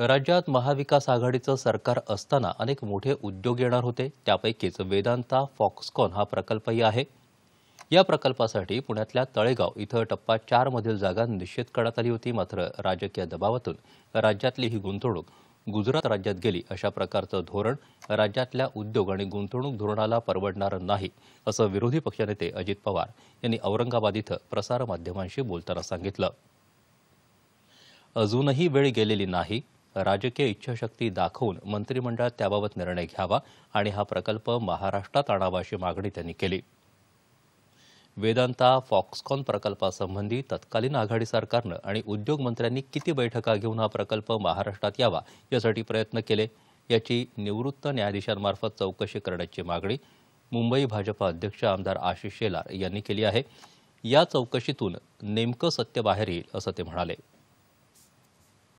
राज्यात महाविकास आघाडीचं सरकार असताना अनेक मोठे उद्योग येणार होते त्यापैकीच वेदांता फॉक्सकॉन हा प्रकल्पही आहे या प्रकल्पासाठी पुण्यातल्या तळेगाव इथं टप्पा चारमधील जागा निश्चित करण्यात आली होती मात्र राजकीय दबावातून राज्यातली ही गुंतवणूक गुजरात राज्यात गेली अशा प्रकारचं धोरण राज्यातल्या उद्योग आणि गुंतवणूक धोरणाला परवडणारं नाही असं विरोधी पक्षनेते अजित पवार यांनी औरंगाबाद इथं प्रसारमाध्यमांशी बोलताना सांगितलं अजूनही वेळ गेलेली नाही राजकीय इच्छाशक्ती दाखवून मंत्रिमंडळात त्याबाबत निर्णय घ्यावा आणि हा प्रकल्प महाराष्ट्रात आणावा अशी मागणी त्यांनी केली वेदांता फॉक्सकॉन प्रकल्पासंबंधी तत्कालीन आघाडी सरकारनं आणि उद्योगमंत्र्यांनी किती बैठका घेऊन हा प्रकल्प महाराष्ट्रात यावा यासाठी प्रयत्न केले याची निवृत्त न्यायाधीशांमार्फत चौकशी करण्याची मागणी मुंबई भाजपा अध्यक्ष आमदार आशिष शेलार यांनी केली आहे या चौकशीतून नेमकं सत्य बाहेर येईल असं ते म्हणाले